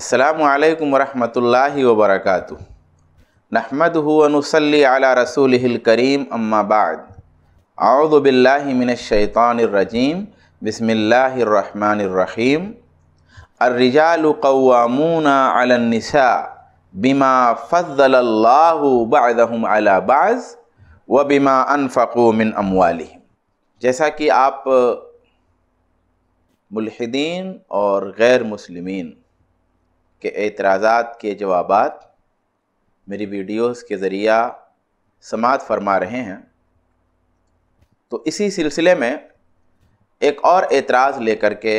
अल्लाम वरहमल वबरक नहमद हुनसली आला रसूल करीम अम्माबाद अवदबिल्लामिनशैतरजीम बसमीम अर्रिजालकवामून अलनसा बिमा फ़ज़ल्लाबम अलाबाज़ व बिमा अनफ़ो मिन अमवाली जैसा कि आप मुलहदीन और गैर मुसलमिन के एतराज़ात के जवाब मेरी वीडियोस के ज़रिया समात फरमा रहे हैं तो इसी सिलसिले में एक और एतराज़ लेकर के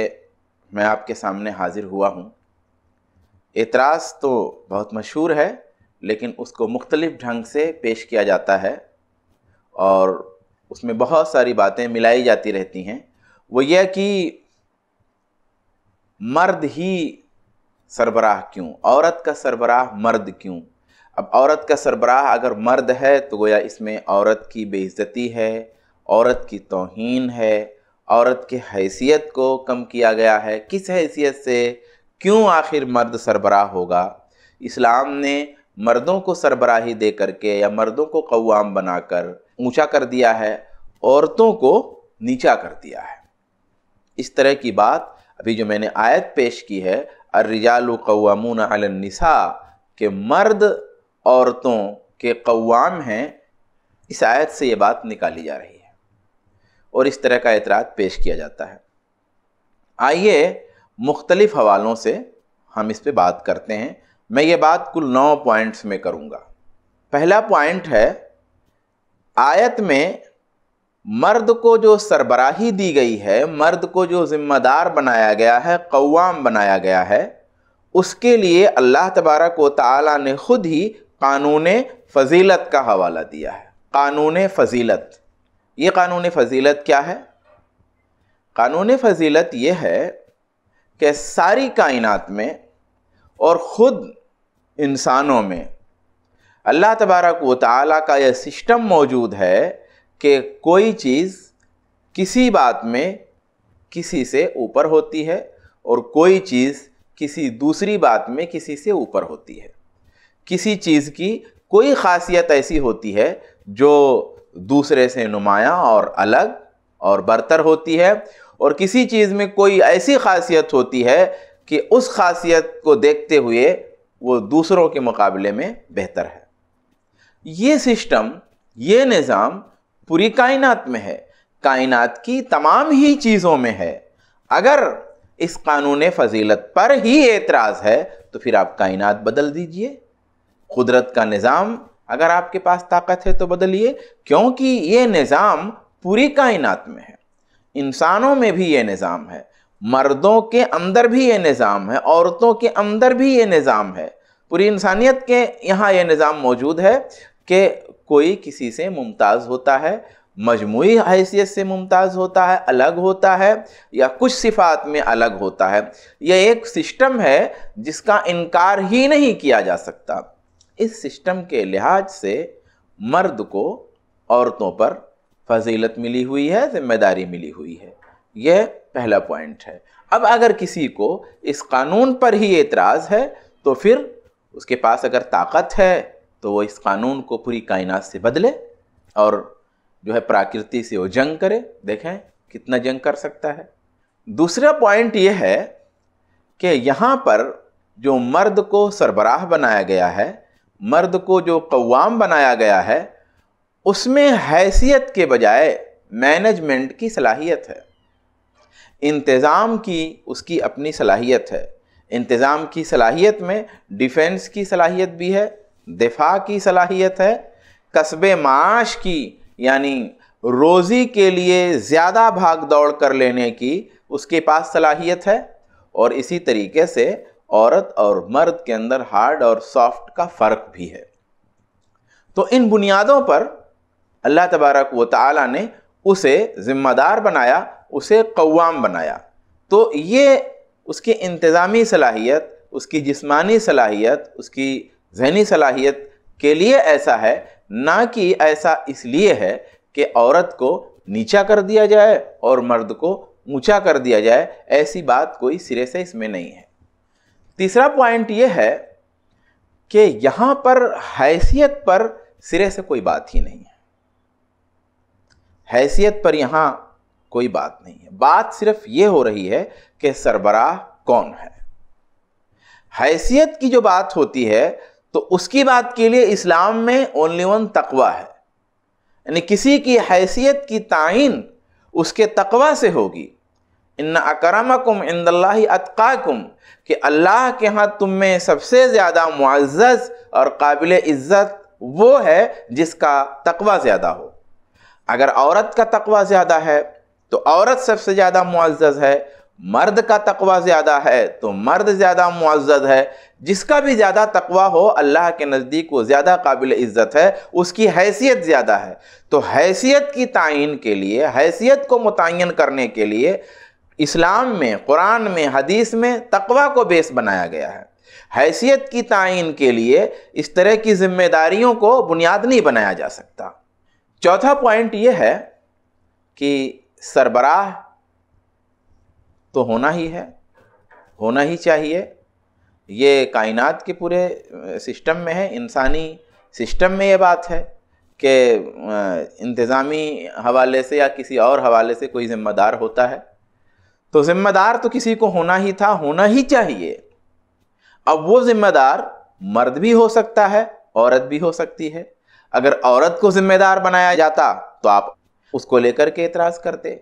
मैं आपके सामने हाज़िर हुआ हूँ एतराज़ तो बहुत मशहूर है लेकिन उसको मुख्तलिफ़ ढंग से पेश किया जाता है और उसमें बहुत सारी बातें मिलाई जाती रहती हैं वो यह कि मर्द ही सरबराह क्यों औरत का सरबराह मर्द क्यों अब औरत का सरबराह अगर मर्द है तो गोया इसमें औरत की बेइज्जती है औरत की तोहन है औरत की हैसियत को कम किया गया है किस हैसियत से क्यों आखिर मर्द सरबराह होगा इस्लाम ने मर्दों को सरबराही दे करके या मर्दों को कवाम बनाकर ऊंचा कर दिया है औरतों को नीचा कर दिया है इस तरह की बात अभी जो मैंने आयत पेश की है अर्रियालकवामून निसा के मर्द औरतों के कवाम हैं इस आयत से ये बात निकाली जा रही है और इस तरह का एतराज़ पेश किया जाता है आइए मुख्तलिफ़ हवालों से हम इस पर बात करते हैं मैं ये बात कुल नौ पॉइंट्स में करूँगा पहला पॉइंट है आयत में मर्द को जो सरबराही दी गई है मर्द को जो ज़िम्मेदार बनाया गया है कवाम बनाया गया है उसके लिए अल्लाह तबारक व ताली ने ख़ुद ही कानून फजीलत का हवाला दिया है कानून फजीलत ये कानून फजीलत क्या है कानून फजीलत ये है कि सारी कायनात में और ख़ुद इंसानों में अल्लाह तबारक व ताली का यह सिस्टम मौजूद है कि कोई चीज़ किसी बात में किसी से ऊपर होती है और कोई चीज़ किसी दूसरी बात में किसी से ऊपर होती है किसी चीज़ की कोई खासियत ऐसी होती है जो दूसरे से नुमाया और अलग और बरतर होती है और किसी चीज़ में कोई ऐसी खासियत होती है कि उस खासियत को देखते हुए वो दूसरों के मुकाबले में बेहतर है ये सिस्टम ये निज़ाम पूरी कायनात में है कायनात की तमाम ही चीज़ों में है अगर इस कानून फजीलत पर ही एतराज़ है तो फिर आप कायनात बदल दीजिए कुदरत का निज़ाम अगर आपके पास ताकत है तो बदलिए क्योंकि ये निज़ाम पूरी कायनात में है इंसानों में भी ये निज़ाम है मर्दों के अंदर भी ये निज़ाम है औरतों के अंदर भी ये निज़ाम है पूरी इंसानियत के यहाँ ये निज़ाम मौजूद है कि कोई किसी से मुमताज़ होता है मजमू हैसियत से मुमताज़ होता है अलग होता है या कुछ सिफात में अलग होता है यह एक सिस्टम है जिसका इनकार ही नहीं किया जा सकता इस सिस्टम के लिहाज से मर्द को औरतों पर फजीलत मिली हुई है जिम्मेदारी मिली हुई है यह पहला पॉइंट है अब अगर किसी को इस कानून पर ही एतराज़ है तो फिर उसके पास अगर ताकत है तो वो इस कानून को पूरी कायनात से बदले और जो है प्राकृति से वो जंग करे देखें कितना जंग कर सकता है दूसरा पॉइंट ये है कि यहाँ पर जो मर्द को सरबराह बनाया गया है मर्द को जो कवाम बनाया गया है उसमें हैसियत के बजाय मैनेजमेंट की सलाहियत है इंतज़ाम की उसकी अपनी सलाहियत है इंतज़ाम की सलाहियत में डिफेंस की सलाहियत भी है दिफा की सलाहियत है कस्बे माश की यानी रोज़ी के लिए ज़्यादा भाग दौड़ कर लेने की उसके पास सलाहियत है और इसी तरीके से औरत और मर्द के अंदर हार्ड और सॉफ्ट का फ़र्क भी है तो इन बुनियादों पर अल्लाह तबारक व ताली ने उसे ज़िम्मेदार बनाया उसे कौवाम बनाया तो ये उसकी इंतज़ामी सलाहियत उसकी जिस्मानी सलाहियत उसकी जहनी सलाहियत के लिए ऐसा है ना कि ऐसा इसलिए है कि औरत को नीचा कर दिया जाए और मर्द को ऊंचा कर दिया जाए ऐसी बात कोई सिरे से इसमें नहीं है तीसरा पॉइंट ये है कि यहाँ पर हैसियत पर सिरे से कोई बात ही नहीं है हैसियत पर यहाँ कोई बात नहीं है बात सिर्फ ये हो रही है कि सरबराह कौन है हैसियत की जो बात होती है तो उसकी बात के लिए इस्लाम में ओनली वन तकवा है यानी किसी की हैसियत की तयन उसके तकवा से होगी इन अकरमकुम इंदल्ला अतकाकुम कि अल्लाह के यहाँ तुम में सबसे ज़्यादा मुआज़ और काबिल इज़्ज़त वो है जिसका तकवा ज़्यादा हो अगर औरत का तकवा ज़्यादा है तो औरत सबसे ज़्यादा मुआज़ है मर्द का तकवा ज़्यादा है तो मर्द ज़्यादा मुआज़त है जिसका भी ज़्यादा तकवा हो अल्लाह के नज़दीक वो ज़्यादा काबिल इज़्ज़त है उसकी हैसियत ज़्यादा है तो हैसियत की तयन के लिए हैसियत को मुतन करने के लिए इस्लाम में कुरान में हदीस में तकवा को बेस बनाया गया है हैसियत की तयन के लिए इस तरह की जिम्मेदारियों को बुनियाद नहीं बनाया जा सकता चौथा पॉइंट ये है कि सरबराह तो होना ही है होना ही चाहिए ये कायनात के पूरे सिस्टम में है इंसानी सिस्टम में ये बात है कि इंतज़ामी हवाले से या किसी और हवाले से कोई ज़िम्मेदार होता है तो ज़िम्मेदार तो किसी को होना ही था होना ही चाहिए अब वो ज़िम्मेदार मर्द भी हो सकता है औरत भी हो सकती है अगर औरत को ज़िम्मेदार बनाया जाता तो आप उसको लेकर के एतराज़ करते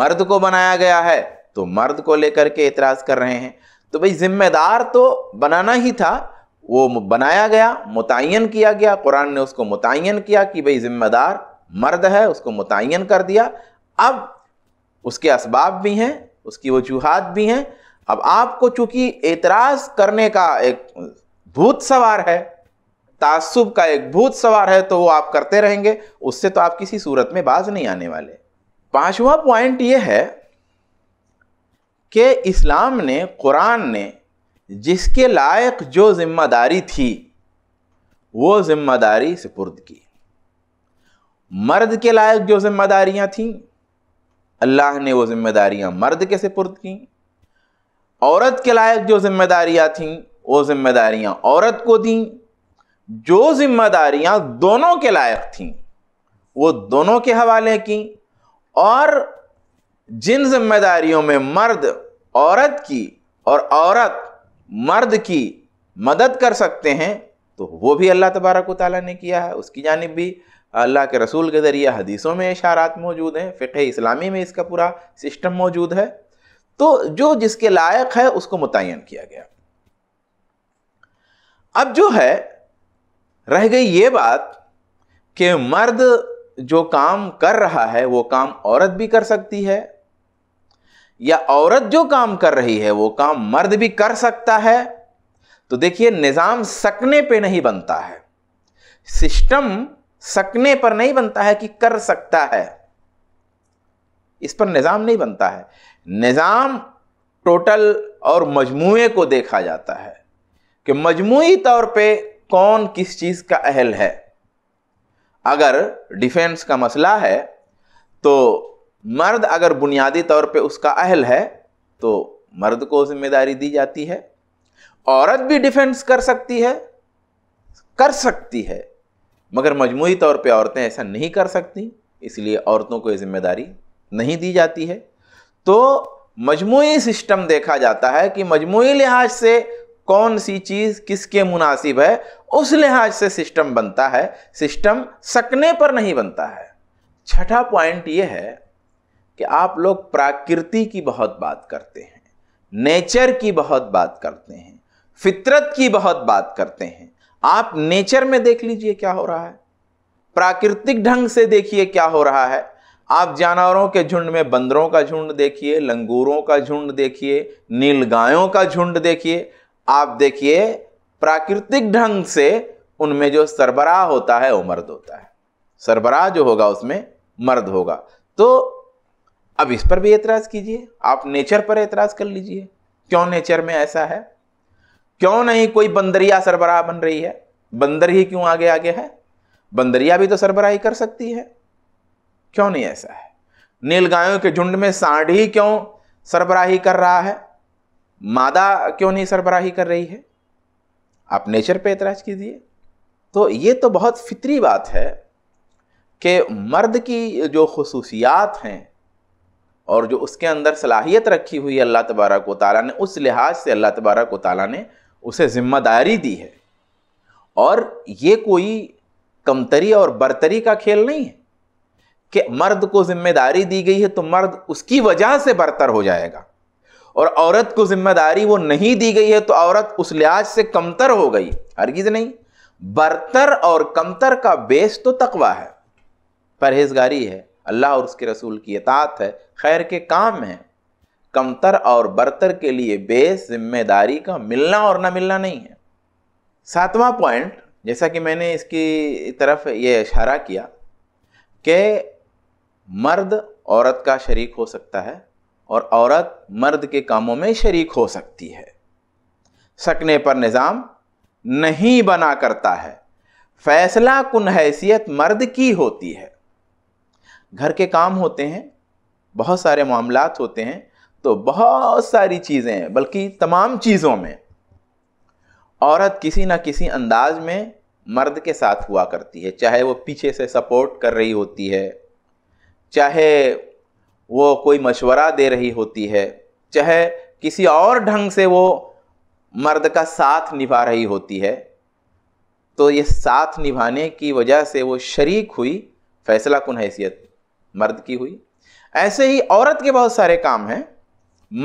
मर्द को बनाया गया है तो मर्द को लेकर के एतराज़ कर रहे हैं तो भाई जिम्मेदार तो बनाना ही था वो बनाया गया मुतन किया गया कुरान ने उसको मुतन किया कि भाई जिम्मेदार मर्द है उसको मुतन कर दिया अब उसके इसबाब भी हैं उसकी वजूहत भी हैं अब आपको चूंकि एतराज़ करने का एक भूत सवार है तासुब का एक भूत सवार है तो वो आप करते रहेंगे उससे तो आप किसी सूरत में बाज नहीं आने वाले पांचवा पॉइंट ये है कि इस्लाम ने कुरान ने जिसके लायक जो ज़िम्मेदारी थी वो ज़िम्मेदारी सुपुर्द की मर्द के लायक जो ज़िम्मेदारियाँ थीं अल्लाह ने वो ज़िम्मेदारियाँ मर्द के सुपुर्द की औरत के लायक जो ज़िम्मेदारियाँ थीं वो ज़िम्मेदारियाँ औरत को दी जो ज़िम्मेदारियाँ दोनों के लायक थीं वो दोनों के हवाले की और जिन जिम्मेदारियों में मर्द औरत की और औरत मर्द की मदद कर सकते हैं तो वो भी अल्लाह तबारक ताली ने किया है उसकी जानब भी अल्लाह के रसूल के ज़रिए हदीसों में इशारात मौजूद हैं फ़िक़ इस्लामी में इसका पूरा सिस्टम मौजूद है तो जो जिसके लायक है उसको मुतन किया गया अब जो है रह गई ये बात कि मर्द जो काम कर रहा है वो काम औरत भी कर सकती है या औरत जो काम कर रही है वो काम मर्द भी कर सकता है तो देखिए निज़ाम सकने पे नहीं बनता है सिस्टम सकने पर नहीं बनता है कि कर सकता है इस पर निज़ाम नहीं बनता है निज़ाम टोटल और मजमूए को देखा जाता है कि मजमूई तौर पे कौन किस चीज़ का अहल है अगर डिफेंस का मसला है तो मर्द अगर बुनियादी तौर पे उसका अहल है तो मर्द को जिम्मेदारी दी जाती है औरत भी डिफेंस कर सकती है कर सकती है मगर मजमूरी तौर पे औरतें ऐसा नहीं कर सकती इसलिए औरतों को ये जिम्मेदारी नहीं दी जाती है तो मजमूरी सिस्टम देखा जाता है कि मजमूरी लिहाज से कौन सी चीज़ किसके मुनासिब है उस लिहाज से सिस्टम बनता है सिस्टम सकने पर नहीं बनता है छठा पॉइंट ये है कि आप लोग प्राकृति की बहुत बात करते हैं नेचर की बहुत बात करते हैं फितरत की बहुत बात करते हैं आप नेचर में देख लीजिए क्या हो रहा है प्राकृतिक ढंग से देखिए क्या हो रहा है आप जानवरों के झुंड में बंदरों का झुंड देखिए लंगूरों का झुंड देखिए नीलगायों का झुंड देखिए आप देखिए प्राकृतिक ढंग से उनमें जो सरबराह होता है वो मर्द होता है सरबराह जो होगा उसमें मर्द होगा तो अब इस पर भी एतराज़ कीजिए आप नेचर पर एतराज़ कर लीजिए क्यों नेचर में ऐसा है क्यों नहीं कोई बंदरिया सरबराह बन रही है बंदर ही क्यों आगे आगे है बंदरिया भी तो सरबराही कर सकती है क्यों नहीं ऐसा है नीलगायों के झुंड में सांड ही क्यों सरबराही कर रहा है मादा क्यों नहीं सरबराही कर रही है आप नेचर पे एतराज कीजिए तो ये तो बहुत फितरी बात है कि मर्द की जो खसूसियात हैं और जो उसके अंदर सलाहियत रखी हुई है अल्लाह तबारक व ने उस लिहाज से अल्लाह तबारक व ताली ने उसे ज़िम्मेदारी दी है और ये कोई कमतरी और बरतरी का खेल नहीं है कि मर्द को ज़िम्मेदारी दी गई है तो मर्द उसकी वजह से बरतर हो जाएगा और औरत को ज़िम्मेदारी वो नहीं दी गई है तो औरत उस लिहाज से कमतर हो गई हरगिज़ नहीं बरतर और कमतर का बेस तो तकवा है परहेजगारी है अल्लाह और उसके रसूल की अतात है खैर के काम हैं कमतर और बरतर के लिए बेस जिम्मेदारी का मिलना और ना मिलना नहीं है सातवां पॉइंट जैसा कि मैंने इसकी तरफ ये इशारा किया कि मर्द औरत का शरीक हो सकता है और औरत मर्द के कामों में शरीक हो सकती है सकने पर निज़ाम नहीं बना करता है फैसला कन हैसियत मर्द की होती है घर के काम होते हैं बहुत सारे मामला होते हैं तो बहुत सारी चीज़ें बल्कि तमाम चीज़ों में औरत किसी ना किसी अंदाज में मर्द के साथ हुआ करती है चाहे वो पीछे से सपोर्ट कर रही होती है चाहे वो कोई मशवरा दे रही होती है चाहे किसी और ढंग से वो मर्द का साथ निभा रही होती है तो ये साथ निभाने की वजह से वो शरीक हुई फैसला कन हैसियत मर्द की हुई ऐसे ही औरत के बहुत सारे काम हैं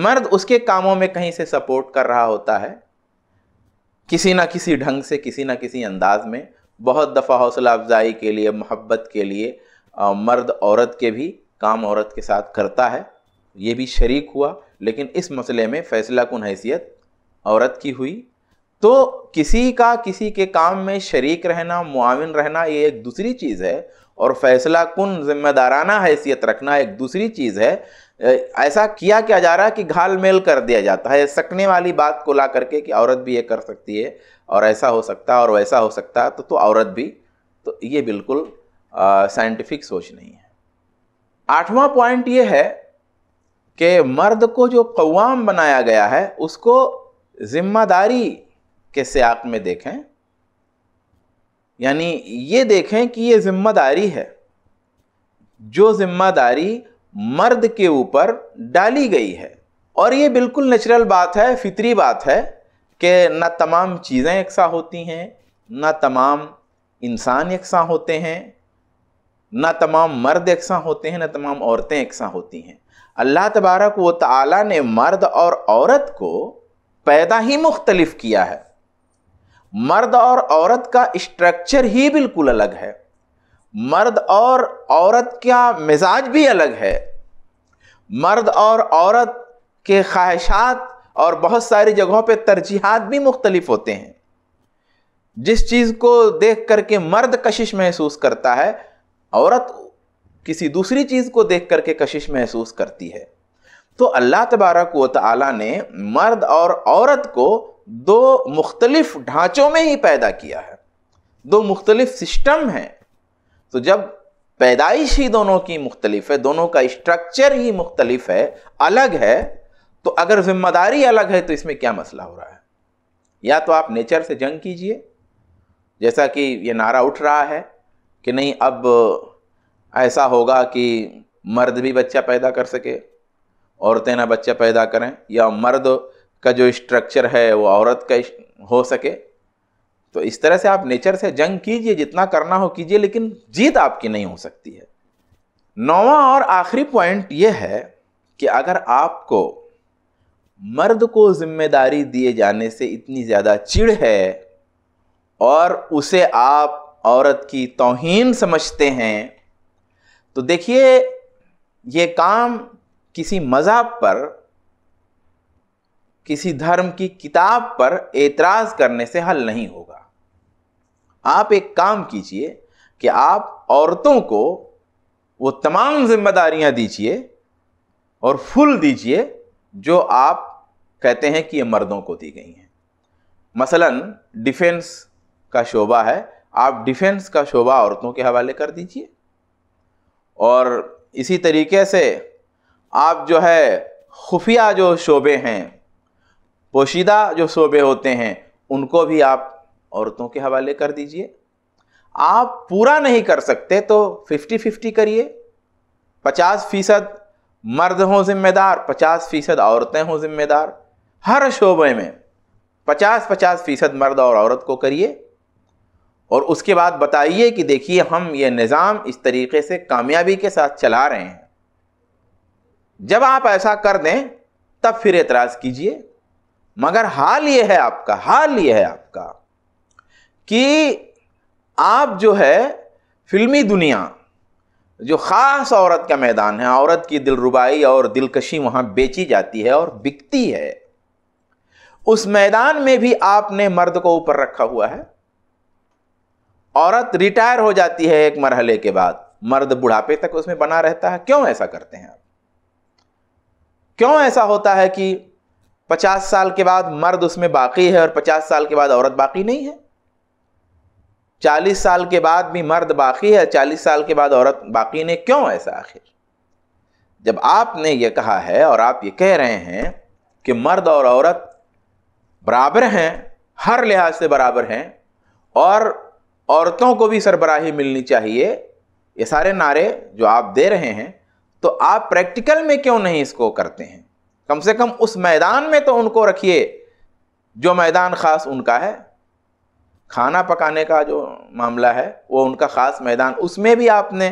मर्द उसके कामों में कहीं से सपोर्ट कर रहा होता है किसी ना किसी ढंग से किसी ना किसी अंदाज में बहुत दफ़ा हौसला अफजाई के लिए मोहब्बत के लिए आ, मर्द औरत के भी काम औरत के साथ करता है ये भी शरीक हुआ लेकिन इस मसले में फैसला कन हैसियत औरत की हुई तो किसी का किसी के काम में शरीक रहना मुआविन रहना ये एक दूसरी चीज़ है और फैसला कन जिम्मेदाराना हैसियत रखना एक दूसरी चीज़ है ऐसा किया क्या जा रहा है कि घाल मेल कर दिया जाता है सकने वाली बात को ला करके कि औरत भी ये कर सकती है और ऐसा हो सकता है और वैसा हो सकता है तो तो औरत भी तो ये बिल्कुल साइंटिफिक सोच नहीं है आठवां पॉइंट ये है कि मर्द को जो कवाम बनाया गया है उसको ज़िम्मेदारी के सियाक में देखें यानी ये देखें कि ये जिम्मेदारी है जो जिम्मेदारी मर्द के ऊपर डाली गई है और ये बिल्कुल नेचुरल बात है फितरी बात है कि ना तमाम चीज़ें यकसा होती हैं ना तमाम इंसान यकसा होते हैं ना तमाम मर्द यकसा होते हैं ना तमाम औरतें यकसा होती हैं अल्लाह तबारक व ताली ने मर्द और औरत को पैदा ही मुख्तलफ किया है मर्द और औरत का स्ट्रक्चर ही बिल्कुल अलग है मर्द और औरत का मिजाज भी अलग है मर्द और औरत के ख्वाहिशात और बहुत सारी जगहों पे तरजीहत भी मुख्तलिफ होते हैं जिस चीज़ को देख करके मर्द कशिश महसूस करता है औरत किसी दूसरी चीज़ को देख करके कशिश महसूस करती है तो अल्लाह तबारक व ताली ने मर्द और औरत को दो मुख्तलिफ ढांचों में ही पैदा किया है दो मुख्तलिफ सिस्टम हैं तो जब पैदाइश ही दोनों की मुख्तलिफ है दोनों का स्ट्रक्चर ही मुख्तलिफ है अलग है तो अगर जिम्मेदारी अलग है तो इसमें क्या मसला हो रहा है या तो आप नेचर से जंग कीजिए जैसा कि ये नारा उठ रहा है कि नहीं अब ऐसा होगा कि मर्द भी बच्चा पैदा कर सके औरतें ना बच्चा पैदा करें या मर्द का जो स्ट्रक्चर है वो औरत का हो सके तो इस तरह से आप नेचर से जंग कीजिए जितना करना हो कीजिए लेकिन जीत आपकी नहीं हो सकती है नौवा और आखिरी पॉइंट ये है कि अगर आपको मर्द को जिम्मेदारी दिए जाने से इतनी ज़्यादा चिड़ है और उसे आप औरत की तोहन समझते हैं तो देखिए ये काम किसी मज़हब पर किसी धर्म की किताब पर एतराज करने से हल नहीं होगा आप एक काम कीजिए कि आप औरतों को वो तमाम जिम्मेदारियां दीजिए और फुल दीजिए जो आप कहते हैं कि ये मर्दों को दी गई हैं मसलन डिफेंस का शोबा है आप डिफेंस का शोबा औरतों के हवाले कर दीजिए और इसी तरीके से आप जो है खुफिया जो शोबे हैं पोशीदा जो शोबे होते हैं उनको भी आप औरतों के हवाले कर दीजिए आप पूरा नहीं कर सकते तो फिफ्टी फिफ्टी करिए पचास फीसद मर्द हों जिम्मेदार पचास फीसद औरतें हों जिम्मेदार हर शोबे में पचास पचास फीसद मर्द और औरत को करिए और उसके बाद बताइए कि देखिए हम ये निज़ाम इस तरीके से कामयाबी के साथ चला रहे हैं जब आप ऐसा कर दें तब फिर एतराज़ कीजिए मगर हाल यह है आपका हाल यह है आपका कि आप जो है फिल्मी दुनिया जो ख़ास औरत का मैदान है औरत की दिलरुबाई और दिलकशी वहाँ बेची जाती है और बिकती है उस मैदान में भी आपने मर्द को ऊपर रखा हुआ है औरत रिटायर हो जाती है एक मरहले के बाद मर्द बुढ़ापे तक उसमें बना रहता है क्यों ऐसा करते हैं आप क्यों ऐसा होता है कि पचास साल के बाद मर्द उसमें बाकी है और पचास साल के बाद औरत बाकी नहीं है चालीस साल के बाद भी मर्द बाकी है चालीस साल के बाद औरत बाकी ने क्यों ऐसा आखिर जब आपने ये कहा है और आप ये कह रहे हैं कि मर्द और औरत बराबर हैं हर लिहाज से बराबर हैं और औरतों को भी सरबराही मिलनी चाहिए ये सारे नारे जो आप दे रहे हैं तो आप प्रैक्टिकल में क्यों नहीं इसको करते हैं कम से कम उस मैदान में तो उनको रखिए जो मैदान ख़ास उनका है खाना पकाने का जो मामला है वो उनका ख़ास मैदान उसमें भी आपने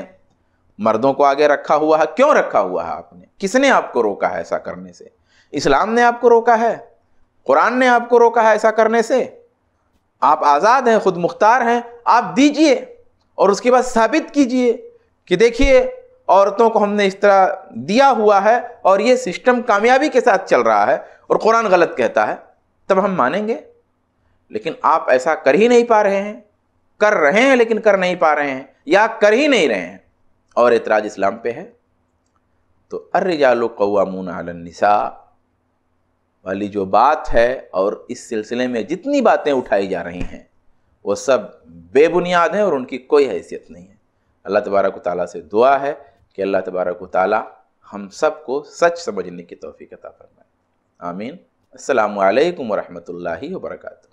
मर्दों को आगे रखा हुआ है क्यों रखा हुआ है आपने किसने आपको रोका है ऐसा करने से इस्लाम ने आपको रोका है कुरान ने आपको रोका है ऐसा करने से आप आज़ाद हैं खुद मुख्तार हैं आप दीजिए और उसके बाद साबित कीजिए कि देखिए औरतों को हमने इस तरह दिया हुआ है और ये सिस्टम कामयाबी के साथ चल रहा है और कुरान गलत कहता है तब हम मानेंगे लेकिन आप ऐसा कर ही नहीं पा रहे हैं कर रहे हैं लेकिन कर नहीं पा रहे हैं या कर ही नहीं रहे हैं और एतराज़ इस्लाम पे है तो अर्रजालो कवामून निसा वाली जो बात है और इस सिलसिले में जितनी बातें उठाई जा रही हैं वो सब बेबुनियाद हैं और उनकी कोई हैसियत नहीं है अल्लाह तबारक ताली से दुआ है कि अल्लाह तबारक ताली हम सब को सच समझने की तोफ़ी अता फरमाए आमीन अल्लाम वरहमल वर्का